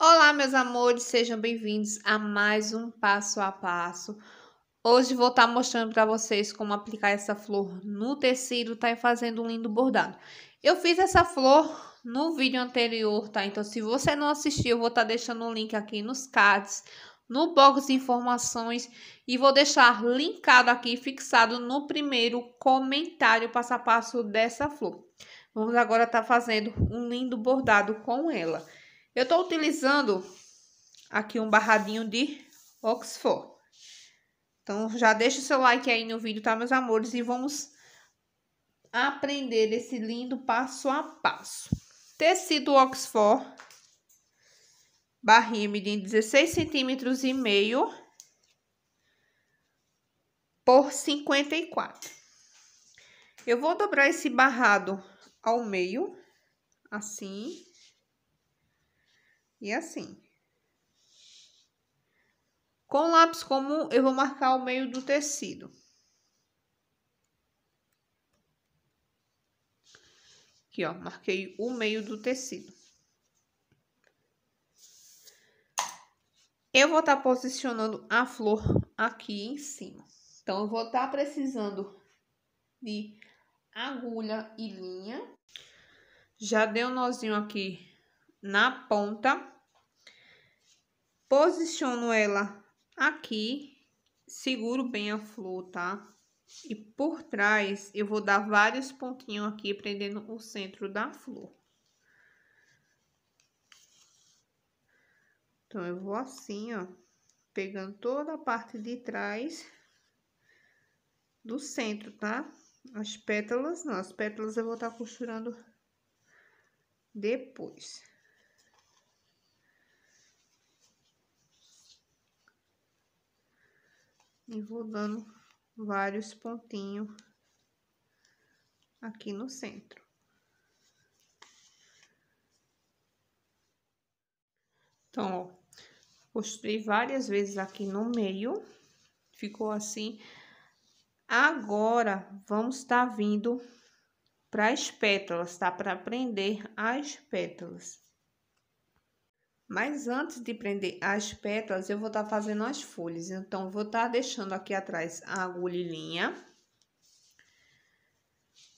Olá, meus amores, sejam bem-vindos a mais um passo a passo. Hoje vou estar tá mostrando para vocês como aplicar essa flor no tecido, tá? E fazendo um lindo bordado. Eu fiz essa flor no vídeo anterior, tá? Então, se você não assistiu, eu vou estar tá deixando o um link aqui nos cards, no box de informações e vou deixar linkado aqui, fixado no primeiro comentário passo a passo dessa flor. Vamos agora estar tá fazendo um lindo bordado com ela. Eu estou utilizando aqui um barradinho de Oxford. Então, já deixa o seu like aí no vídeo, tá, meus amores? E vamos aprender esse lindo passo a passo. Tecido Oxford, barrinha medindo 16 centímetros e meio por 54. Eu vou dobrar esse barrado ao meio, assim. E assim. Com lápis comum, eu vou marcar o meio do tecido. Aqui, ó, marquei o meio do tecido. Eu vou estar tá posicionando a flor aqui em cima. Então, eu vou estar tá precisando de agulha e linha. Já dei um nozinho aqui na ponta. Posiciono ela aqui, seguro bem a flor, tá? E por trás, eu vou dar vários pontinhos aqui, prendendo o centro da flor. Então, eu vou assim, ó, pegando toda a parte de trás do centro, tá? As pétalas, não, as pétalas eu vou estar tá costurando depois. E vou dando vários pontinhos aqui no centro. Então, ó, costurei várias vezes aqui no meio, ficou assim. Agora, vamos estar tá vindo para as pétalas, tá? Para prender as pétalas. Mas antes de prender as pétalas, eu vou estar tá fazendo as folhas. Então, vou estar tá deixando aqui atrás a agulhinha.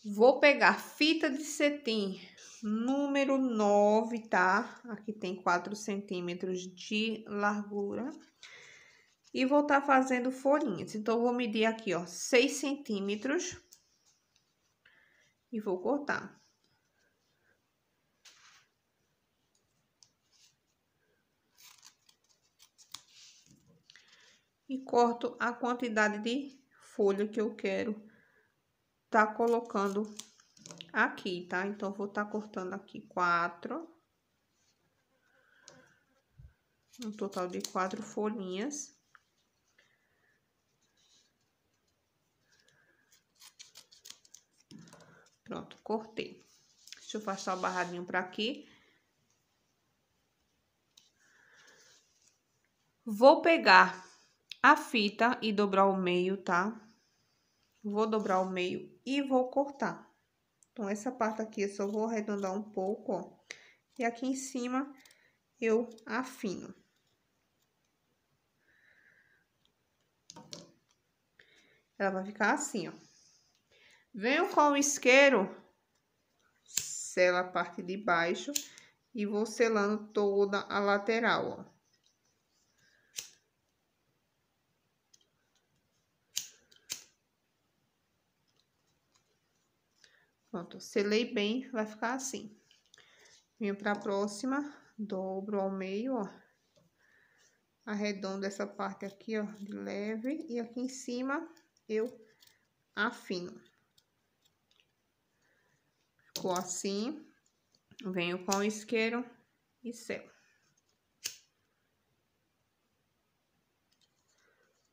Vou pegar fita de cetim número 9, tá? Aqui tem 4 centímetros de largura. E vou estar tá fazendo folhinhas. Então, vou medir aqui, ó, 6 centímetros. E vou cortar. e corto a quantidade de folha que eu quero tá colocando aqui, tá? Então, vou tá cortando aqui quatro. Um total de quatro folhinhas. Pronto, cortei. Deixa eu passar o barradinho pra aqui. Vou pegar a fita e dobrar o meio, tá? Vou dobrar o meio e vou cortar. Então, essa parte aqui eu só vou arredondar um pouco, ó. E aqui em cima eu afino. Ela vai ficar assim, ó. Venho com o isqueiro, sela a parte de baixo e vou selando toda a lateral, ó. Pronto, selei bem, vai ficar assim. Venho pra próxima, dobro ao meio, ó. Arredondo essa parte aqui, ó, de leve. E aqui em cima, eu afino. Ficou assim. Venho com o isqueiro e selo.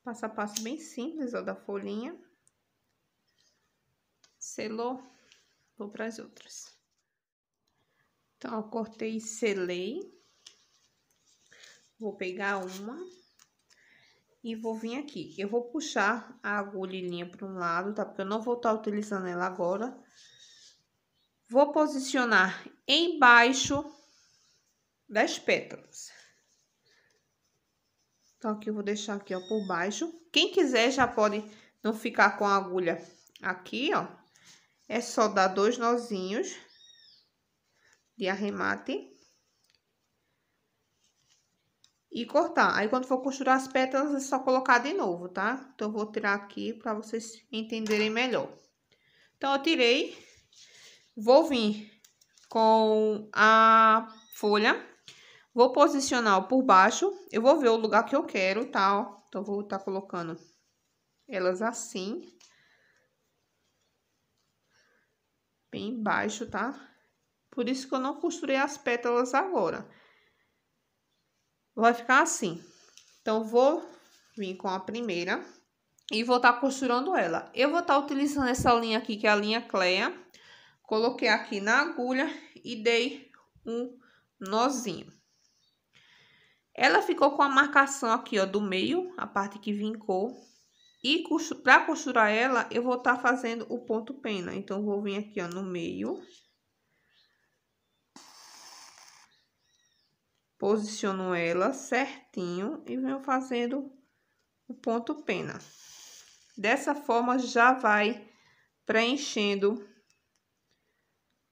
Passo a passo bem simples, ó, da folhinha. Selou. Vou para as outras. Então, eu cortei e selei. Vou pegar uma e vou vir aqui. Eu vou puxar a agulhinha para um lado, tá? Porque eu não vou estar tá utilizando ela agora. Vou posicionar embaixo das pétalas. Então, aqui eu vou deixar aqui, ó, por baixo. Quem quiser já pode não ficar com a agulha aqui, ó. É só dar dois nozinhos de arremate e cortar. Aí, quando for costurar as pétalas, é só colocar de novo, tá? Então, eu vou tirar aqui para vocês entenderem melhor. Então, eu tirei. Vou vir com a folha. Vou posicionar por baixo. Eu vou ver o lugar que eu quero, tá? Então, vou estar tá colocando elas assim. bem baixo, tá? Por isso que eu não costurei as pétalas agora. Vai ficar assim. Então, vou vir com a primeira e vou estar tá costurando ela. Eu vou estar tá utilizando essa linha aqui, que é a linha Cleia. Coloquei aqui na agulha e dei um nozinho. Ela ficou com a marcação aqui, ó, do meio, a parte que vincou. E para costurar ela, eu vou estar tá fazendo o ponto pena. Então, vou vir aqui, ó, no meio. Posiciono ela certinho e venho fazendo o ponto pena. Dessa forma, já vai preenchendo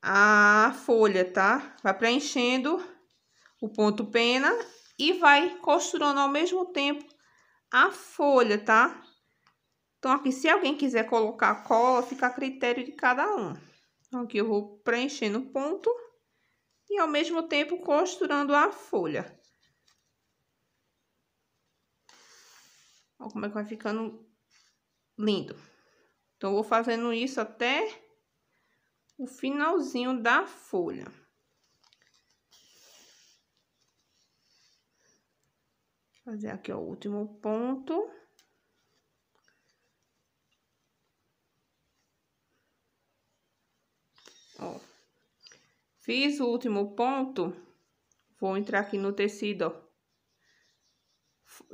a folha, tá? Vai preenchendo o ponto pena e vai costurando ao mesmo tempo a folha, tá? Então, aqui, se alguém quiser colocar cola, fica a critério de cada um. Então, aqui eu vou preenchendo o ponto e, ao mesmo tempo, costurando a folha. Olha como é que vai ficando lindo. Então, eu vou fazendo isso até o finalzinho da folha. Fazer aqui ó, o último ponto. Ó. Fiz o último ponto, vou entrar aqui no tecido, ó,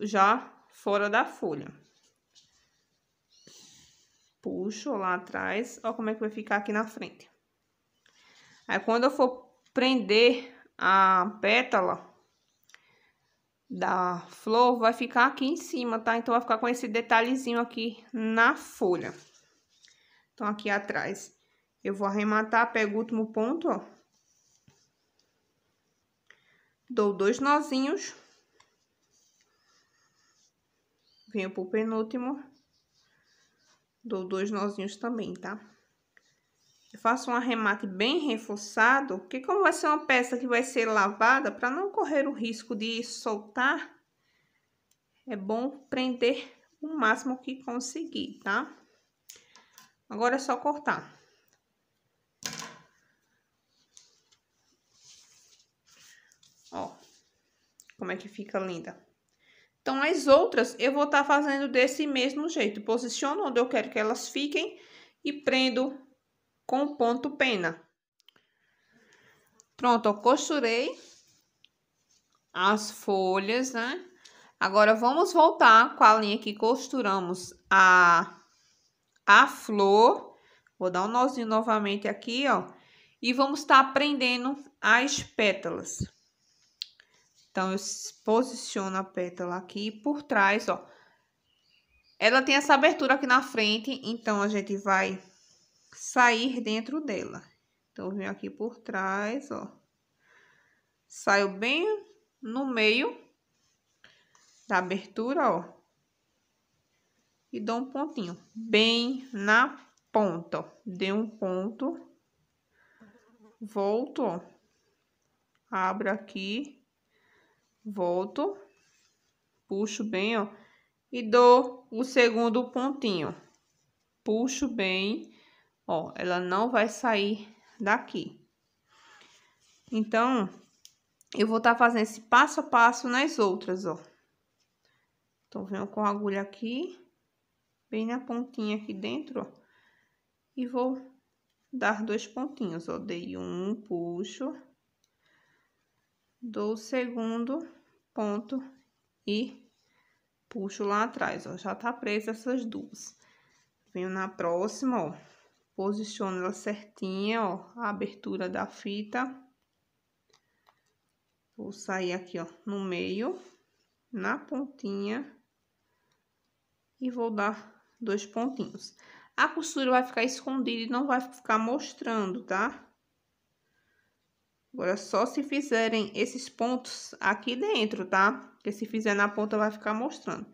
já fora da folha. Puxo lá atrás, ó como é que vai ficar aqui na frente. Aí, quando eu for prender a pétala da flor, vai ficar aqui em cima, tá? Então, vai ficar com esse detalhezinho aqui na folha. Então, aqui atrás. Eu vou arrematar, pego o último ponto, ó. Dou dois nozinhos. Venho pro penúltimo. Dou dois nozinhos também, tá? Eu faço um arremate bem reforçado, porque como vai ser uma peça que vai ser lavada, para não correr o risco de soltar, é bom prender o máximo que conseguir, tá? Agora é só cortar. Ó, como é que fica linda. Então, as outras eu vou estar tá fazendo desse mesmo jeito. Posiciono onde eu quero que elas fiquem e prendo com ponto pena. Pronto, ó, costurei as folhas, né? Agora, vamos voltar com a linha que costuramos a, a flor. Vou dar um nozinho novamente aqui, ó. E vamos estar tá prendendo as pétalas. Então, eu posiciono a pétala aqui por trás, ó. Ela tem essa abertura aqui na frente, então, a gente vai sair dentro dela. Então, eu venho aqui por trás, ó. Saio bem no meio da abertura, ó. E dou um pontinho bem na ponta, ó. Dei um ponto. Volto, ó. Abro aqui volto, puxo bem, ó, e dou o segundo pontinho. Puxo bem, ó, ela não vai sair daqui. Então, eu vou estar tá fazendo esse passo a passo nas outras, ó. Então, venho com a agulha aqui, bem na pontinha aqui dentro, ó. E vou dar dois pontinhos, ó. Dei um, puxo dou o segundo ponto e puxo lá atrás, ó, já tá presa essas duas. Venho na próxima, ó, posiciono ela certinha, ó, a abertura da fita. Vou sair aqui, ó, no meio, na pontinha e vou dar dois pontinhos. A costura vai ficar escondida e não vai ficar mostrando, tá? Agora, só se fizerem esses pontos aqui dentro, tá? Porque se fizer na ponta, vai ficar mostrando.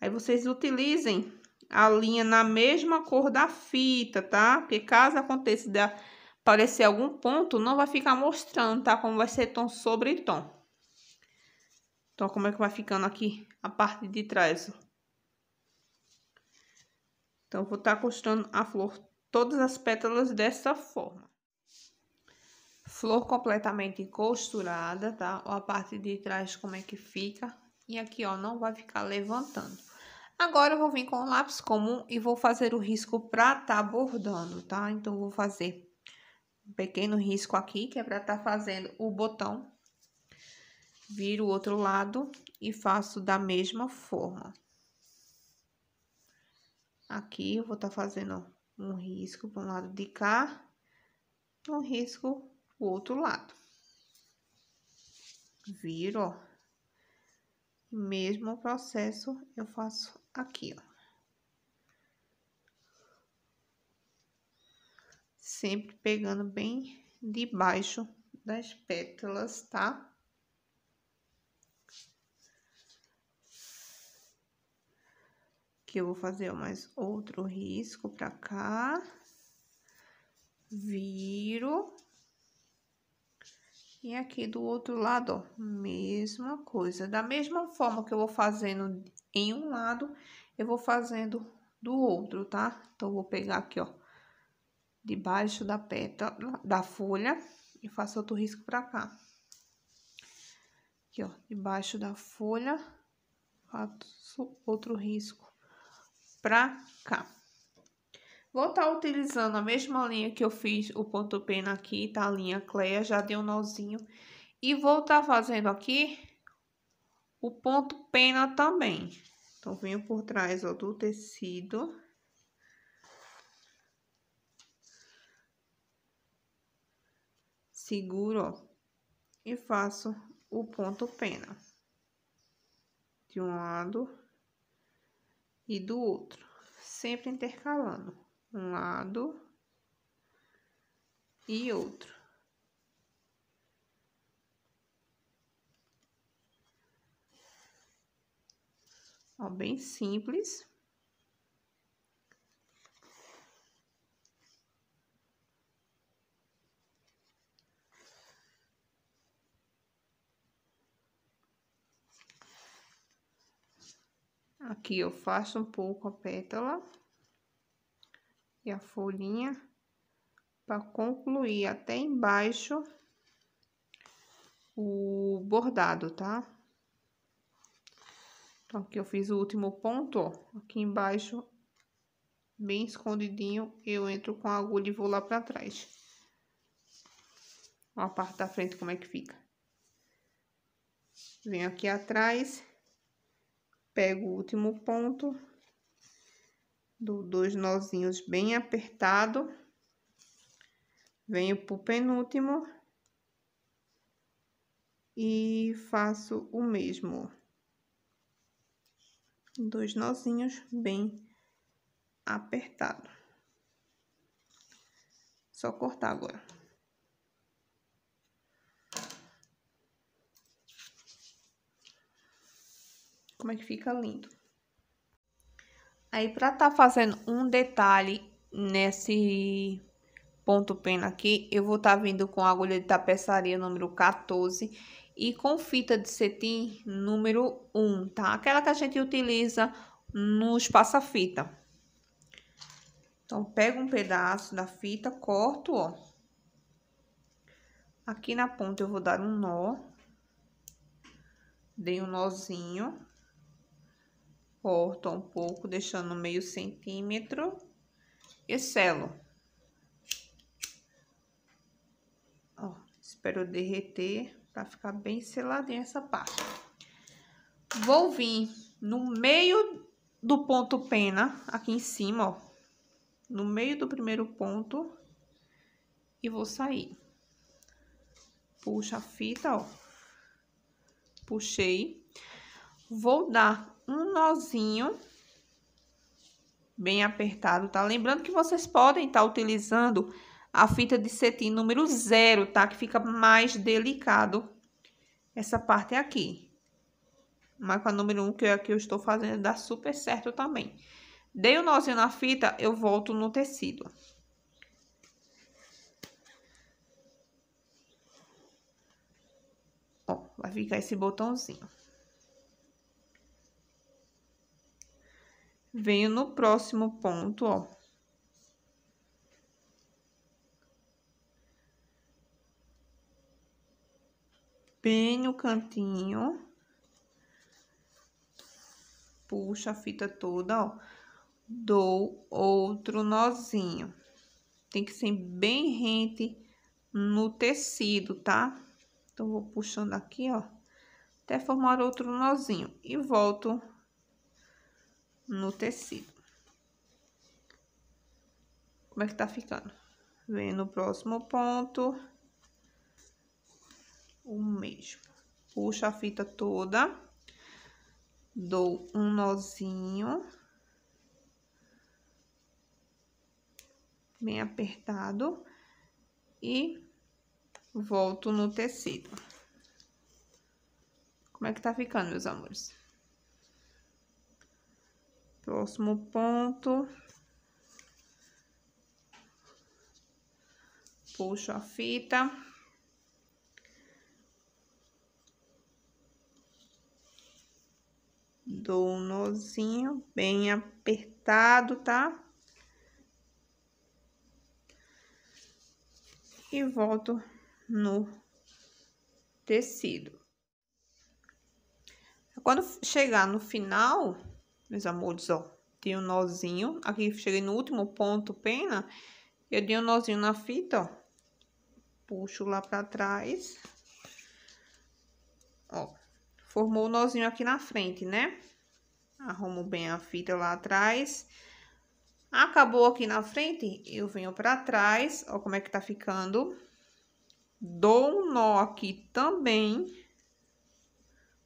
Aí, vocês utilizem a linha na mesma cor da fita, tá? Porque caso aconteça de aparecer algum ponto, não vai ficar mostrando, tá? Como vai ser tom sobre tom. Então, como é que vai ficando aqui a parte de trás, Então, vou estar tá costurando a flor, todas as pétalas dessa forma. Flor completamente costurada, tá? Ó, a parte de trás como é que fica. E aqui, ó, não vai ficar levantando. Agora, eu vou vir com o lápis comum e vou fazer o risco pra tá bordando, tá? Então, vou fazer um pequeno risco aqui, que é pra tá fazendo o botão. Viro o outro lado e faço da mesma forma. Aqui, eu vou tá fazendo um risco para lado de cá, um risco o outro lado. Viro, ó. Mesmo processo eu faço aqui, ó. Sempre pegando bem debaixo das pétalas, tá? que eu vou fazer mais outro risco pra cá, viro e aqui do outro lado, ó, mesma coisa. Da mesma forma que eu vou fazendo em um lado, eu vou fazendo do outro, tá? Então, vou pegar aqui, ó, debaixo da pétala, da folha, e faço outro risco pra cá. Aqui, ó, debaixo da folha, faço outro risco pra cá. Vou estar tá utilizando a mesma linha que eu fiz o ponto pena aqui, tá? A linha Cleia, já deu um nozinho. E vou estar tá fazendo aqui o ponto pena também. Então, venho por trás, ó, do tecido. Seguro, ó, e faço o ponto pena. De um lado e do outro, sempre intercalando um lado e outro. Ó, bem simples. Aqui eu faço um pouco a pétala e a folhinha para concluir até embaixo o bordado, tá? Então, aqui eu fiz o último ponto, ó, aqui embaixo, bem escondidinho, eu entro com a agulha e vou lá pra trás. Ó, a parte da frente como é que fica. Venho aqui atrás, pego o último ponto do, dos nozinhos bem apertado, venho pro penúltimo e faço o mesmo. Dois nozinhos bem apertado. Só cortar agora. Como é que fica lindo. Aí, para tá fazendo um detalhe nesse ponto pena aqui, eu vou tá vindo com a agulha de tapeçaria número 14 e com fita de cetim número 1, tá? Aquela que a gente utiliza nos passa-fita. Então, pego um pedaço da fita, corto, ó. Aqui na ponta eu vou dar um nó. Dei um nozinho corto um pouco, deixando meio centímetro e selo. Ó, espero derreter para ficar bem seladinha essa parte. Vou vir no meio do ponto pena, aqui em cima, ó, no meio do primeiro ponto e vou sair. Puxa a fita, ó. Puxei. Vou dar um nozinho bem apertado, tá? Lembrando que vocês podem estar tá utilizando a fita de cetim número zero, tá? Que fica mais delicado essa parte é aqui. Mas com a número um, que eu, é que eu estou fazendo, dá super certo também. Dei o um nozinho na fita, eu volto no tecido. Ó, vai ficar esse botãozinho. venho no próximo ponto, ó. Bem no cantinho. Puxa a fita toda, ó. Dou outro nozinho. Tem que ser bem rente no tecido, tá? Então, vou puxando aqui, ó. Até formar outro nozinho. E volto no tecido. Como é que tá ficando? Vem no próximo ponto. O mesmo. Puxa a fita toda. Dou um nozinho. Bem apertado. E volto no tecido. Como é que tá ficando, meus amores? Próximo ponto. Puxo a fita. Dou um nozinho bem apertado, tá? E volto no tecido. Quando chegar no final, meus amores, ó. tem um nozinho. Aqui cheguei no último ponto, pena. Eu dei um nozinho na fita, ó. Puxo lá pra trás. Ó. Formou o nozinho aqui na frente, né? Arrumo bem a fita lá atrás. Acabou aqui na frente, eu venho pra trás. Ó como é que tá ficando. Dou um nó aqui também.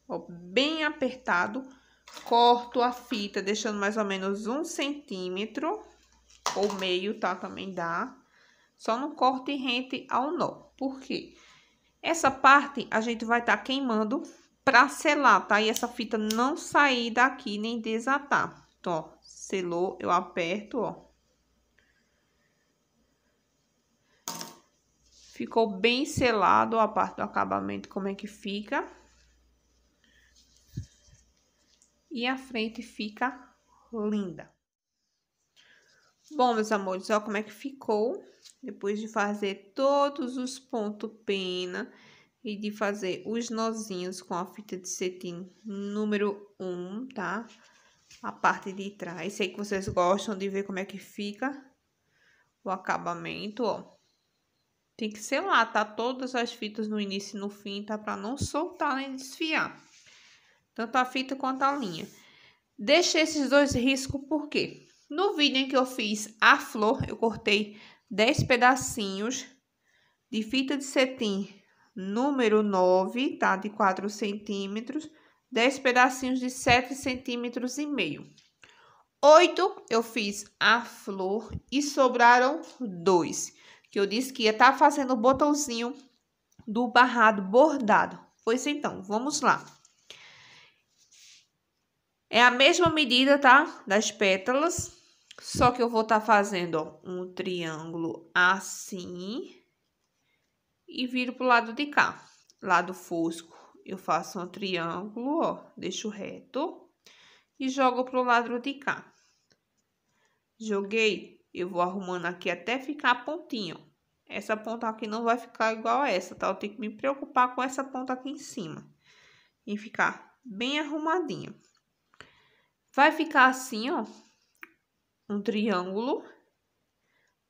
Ó, bem apertado corto a fita deixando mais ou menos um centímetro, ou meio, tá? Também dá. Só não corte rente ao nó. Por quê? Essa parte a gente vai estar tá queimando pra selar, tá? E essa fita não sair daqui nem desatar. Então, ó, selou, eu aperto, ó. Ficou bem selado a parte do acabamento, como é que fica. e a frente fica linda. Bom, meus amores, ó como é que ficou. Depois de fazer todos os pontos pena e de fazer os nozinhos com a fita de cetim número 1, um, tá? A parte de trás. Sei que vocês gostam de ver como é que fica o acabamento, ó. Tem que lá, tá? Todas as fitas no início e no fim, tá? Pra não soltar nem desfiar tanto a fita quanto a linha. Deixei esses dois riscos porque no vídeo em que eu fiz a flor, eu cortei 10 pedacinhos de fita de cetim número 9, tá? De 4 centímetros, 10 pedacinhos de 7 centímetros e meio. 8 eu fiz a flor e sobraram dois, que eu disse que ia estar tá fazendo o botãozinho do barrado bordado. Pois então, vamos lá. É a mesma medida, tá? Das pétalas. Só que eu vou estar tá fazendo ó, um triângulo assim. E viro pro lado de cá. Lado fosco, eu faço um triângulo, ó. Deixo reto. E jogo pro lado de cá. Joguei. Eu vou arrumando aqui até ficar a pontinha, ó. Essa ponta aqui não vai ficar igual a essa, tá? Eu tenho que me preocupar com essa ponta aqui em cima. E ficar bem arrumadinha. Vai ficar assim, ó, um triângulo.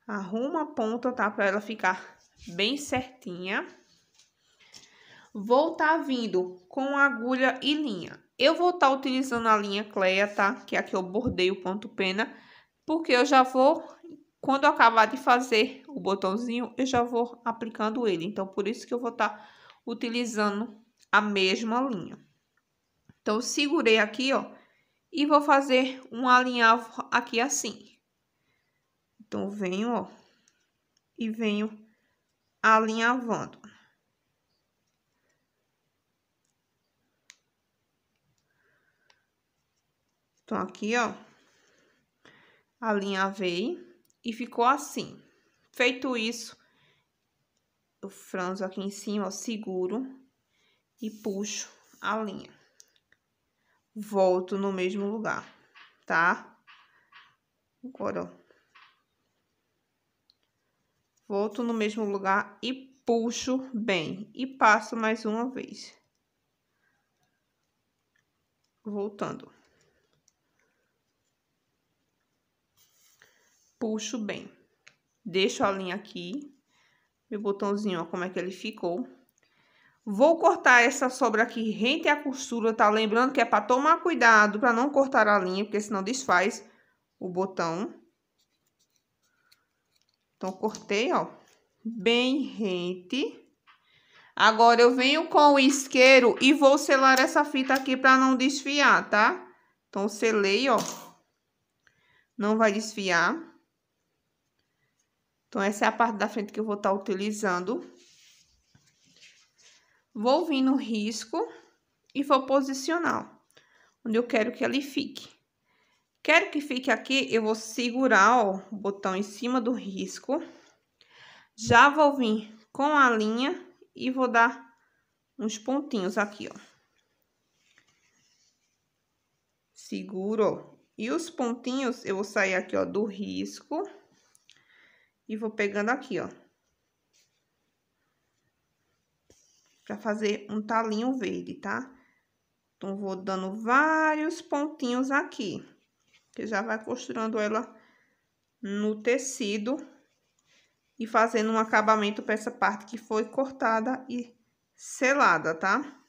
Arruma a ponta, tá? Pra ela ficar bem certinha. Vou tá vindo com agulha e linha. Eu vou tá utilizando a linha Cleia, tá? Que é a que eu bordei o ponto pena. Porque eu já vou, quando eu acabar de fazer o botãozinho, eu já vou aplicando ele. Então, por isso que eu vou tá utilizando a mesma linha. Então, segurei aqui, ó e vou fazer um alinhavo aqui assim. Então, venho, ó, e venho alinhavando. Então, aqui, ó, alinhavei e ficou assim. Feito isso, eu franzo aqui em cima, ó, seguro e puxo a linha volto no mesmo lugar, tá? Agora, ó. Volto no mesmo lugar e puxo bem. E passo mais uma vez. Voltando. Puxo bem. Deixo a linha aqui. Meu botãozinho, ó, como é que ele ficou. Vou cortar essa sobra aqui rente à costura, tá? Lembrando que é para tomar cuidado para não cortar a linha, porque senão desfaz o botão. Então, cortei, ó, bem rente. Agora, eu venho com o isqueiro e vou selar essa fita aqui para não desfiar, tá? Então, selei, ó. Não vai desfiar. Então, essa é a parte da frente que eu vou estar tá utilizando vou vir no risco e vou posicionar, onde eu quero que ele fique. Quero que fique aqui, eu vou segurar ó, o botão em cima do risco. Já vou vir com a linha e vou dar uns pontinhos aqui, ó. Seguro. E os pontinhos, eu vou sair aqui, ó, do risco. E vou pegando aqui, ó. para fazer um talinho verde, tá? Então, vou dando vários pontinhos aqui, que já vai costurando ela no tecido e fazendo um acabamento para essa parte que foi cortada e selada, tá?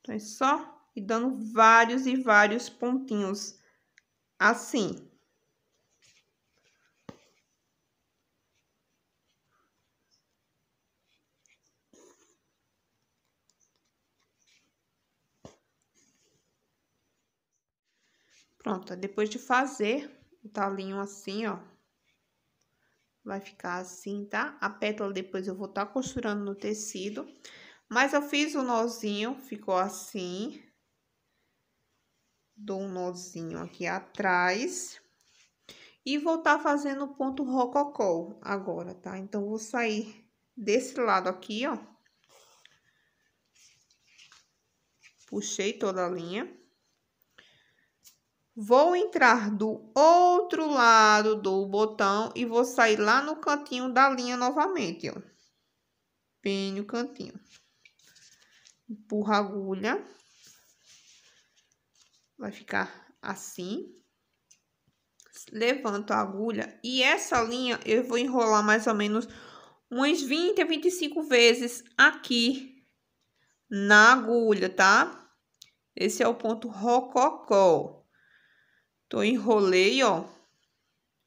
Então, é só e dando vários e vários pontinhos assim. Pronto, depois de fazer o talinho assim, ó, vai ficar assim, tá? A pétala depois eu vou estar tá costurando no tecido, mas eu fiz o nozinho, ficou assim. Dou um nozinho aqui atrás. E vou tá fazendo o ponto rococó agora, tá? Então, vou sair desse lado aqui, ó. Puxei toda a linha. Vou entrar do outro lado do botão e vou sair lá no cantinho da linha novamente, ó. Bem o cantinho. Empurra a agulha. Vai ficar assim. Levanto a agulha. E essa linha eu vou enrolar mais ou menos umas 20 a 25 vezes aqui na agulha, tá? Esse é o ponto rococó. Tô enrolei, ó,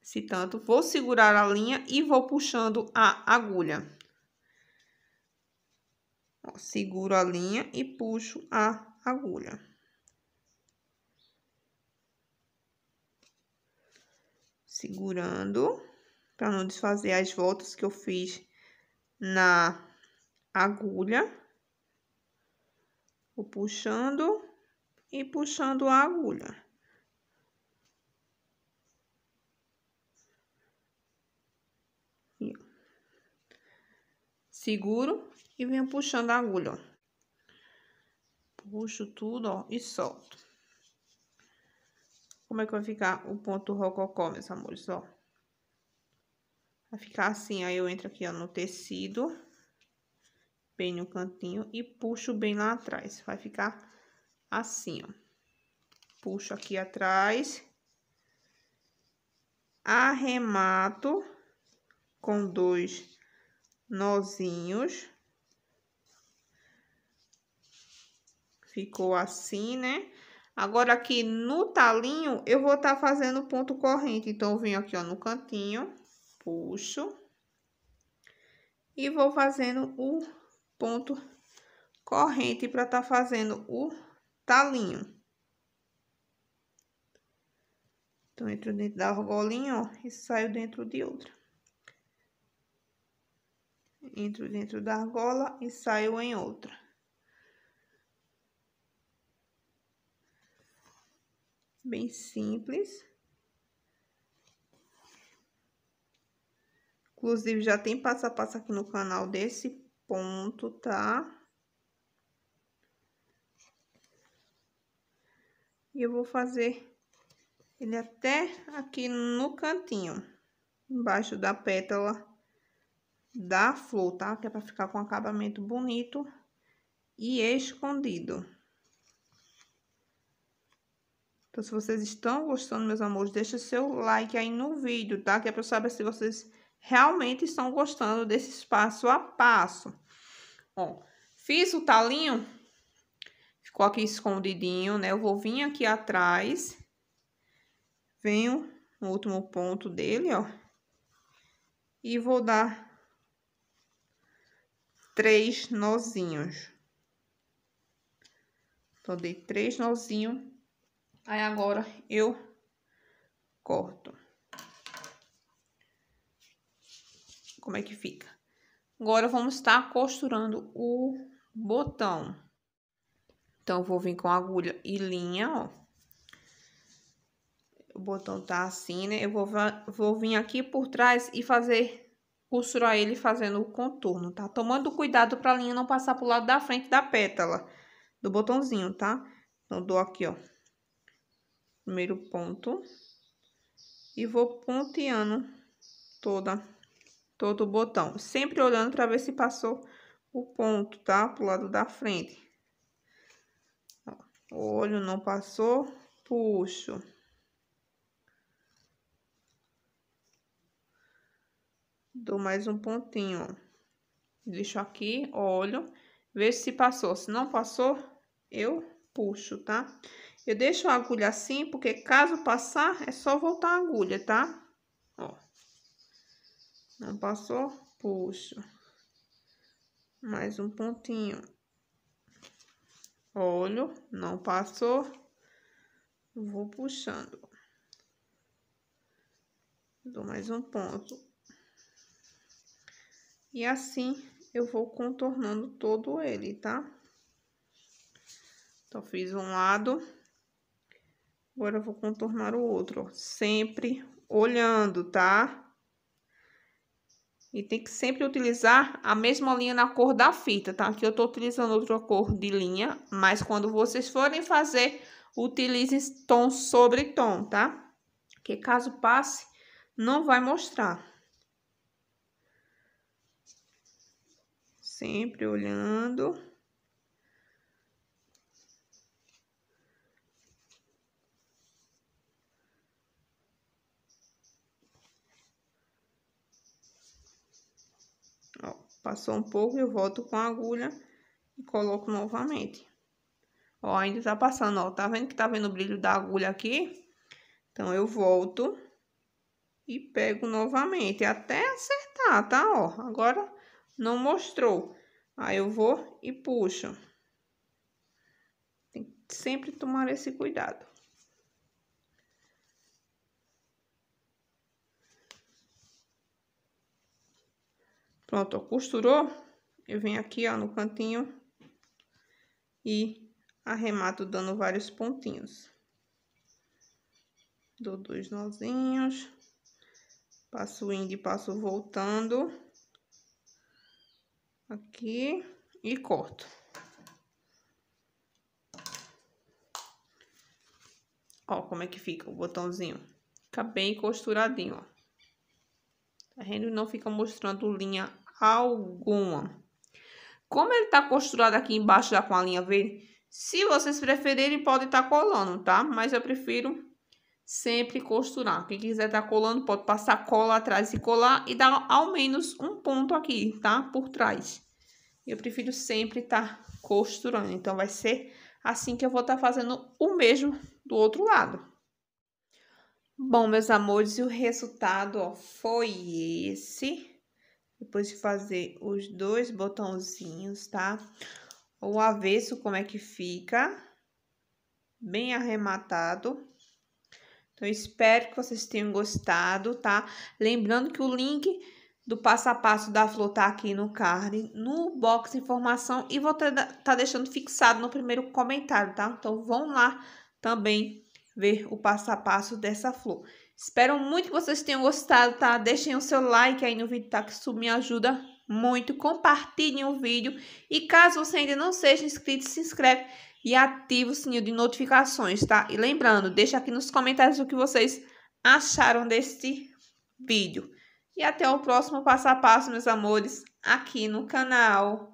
esse tanto. Vou segurar a linha e vou puxando a agulha. Ó, seguro a linha e puxo a agulha. Segurando, para não desfazer as voltas que eu fiz na agulha. Vou puxando e puxando a agulha. seguro e venho puxando a agulha, ó. Puxo tudo, ó, e solto. Como é que vai ficar o ponto rococó, meus amores, ó. Vai ficar assim, aí eu entro aqui, ó, no tecido, bem no cantinho e puxo bem lá atrás. Vai ficar assim, ó. Puxo aqui atrás, arremato com dois nozinhos. Ficou assim, né? Agora, aqui no talinho, eu vou estar tá fazendo ponto corrente. Então, eu venho aqui, ó, no cantinho, puxo. E vou fazendo o ponto corrente para estar tá fazendo o talinho. Então, entro dentro da argolinha, ó, e saio dentro de outra entro dentro da argola e saio em outra. Bem simples. Inclusive, já tem passo a passo aqui no canal desse ponto, tá? E eu vou fazer ele até aqui no cantinho, embaixo da pétala da flor, tá? Que é pra ficar com um acabamento bonito e escondido. Então, se vocês estão gostando, meus amores, deixa seu like aí no vídeo, tá? Que é pra eu saber se vocês realmente estão gostando desse passo a passo. Ó, fiz o talinho, ficou aqui escondidinho, né? Eu vou vir aqui atrás, venho no último ponto dele, ó, e vou dar três nozinhos. Então, dei três nozinhos. Aí, agora, eu corto. Como é que fica? Agora, vamos estar costurando o botão. Então, vou vir com agulha e linha, ó. O botão tá assim, né? Eu vou, vou vir aqui por trás e fazer costurar ele fazendo o contorno, tá? Tomando cuidado para a linha não passar pro lado da frente da pétala do botãozinho, tá? Então, dou aqui, ó. Primeiro ponto. E vou ponteando toda, todo o botão. Sempre olhando para ver se passou o ponto, tá? Pro lado da frente. Ó, olho, não passou, puxo. Dou mais um pontinho, Deixo aqui, olho, vejo se passou. Se não passou, eu puxo, tá? Eu deixo a agulha assim, porque caso passar, é só voltar a agulha, tá? Ó. Não passou, puxo. Mais um pontinho. Olho, não passou. Vou puxando. Dou mais um ponto. E assim, eu vou contornando todo ele, tá? Então, fiz um lado. Agora, eu vou contornar o outro, ó. Sempre olhando, tá? E tem que sempre utilizar a mesma linha na cor da fita, tá? Aqui eu tô utilizando outra cor de linha, mas quando vocês forem fazer, utilizem tom sobre tom, tá? Porque caso passe, não vai mostrar. sempre olhando. Ó, passou um pouco, eu volto com a agulha e coloco novamente. Ó, ainda tá passando, ó, tá vendo que tá vendo o brilho da agulha aqui? Então, eu volto e pego novamente até acertar, tá? Ó, agora não mostrou. Aí eu vou e puxo. Tem que sempre tomar esse cuidado. Pronto, ó, costurou, eu venho aqui, ó, no cantinho e arremato dando vários pontinhos. Dou dois nozinhos, passo indo e passo voltando aqui e corto. Ó, como é que fica o botãozinho. Fica bem costuradinho, ó. Tá vendo? Não fica mostrando linha alguma. Como ele tá costurado aqui embaixo já com a linha verde, se vocês preferirem, pode estar tá colando, tá? Mas eu prefiro sempre costurar. Quem quiser tá colando, pode passar cola atrás e colar e dar ao menos um ponto aqui, tá? Por trás. Eu prefiro sempre tá costurando. Então, vai ser assim que eu vou estar tá fazendo o mesmo do outro lado. Bom, meus amores, o resultado, ó, foi esse. Depois de fazer os dois botãozinhos, tá? O avesso, como é que fica? Bem arrematado. Então, espero que vocês tenham gostado, tá? Lembrando que o link do passo a passo da flor tá aqui no card, no box de informação e vou tá, tá deixando fixado no primeiro comentário, tá? Então vão lá também ver o passo a passo dessa flor. Espero muito que vocês tenham gostado, tá? Deixem o seu like aí no vídeo, tá? Que isso me ajuda muito. Compartilhem o vídeo e caso você ainda não seja inscrito, se inscreve e ative o sininho de notificações, tá? E lembrando, deixa aqui nos comentários o que vocês acharam deste vídeo. E até o próximo passo a passo, meus amores, aqui no canal.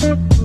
Thank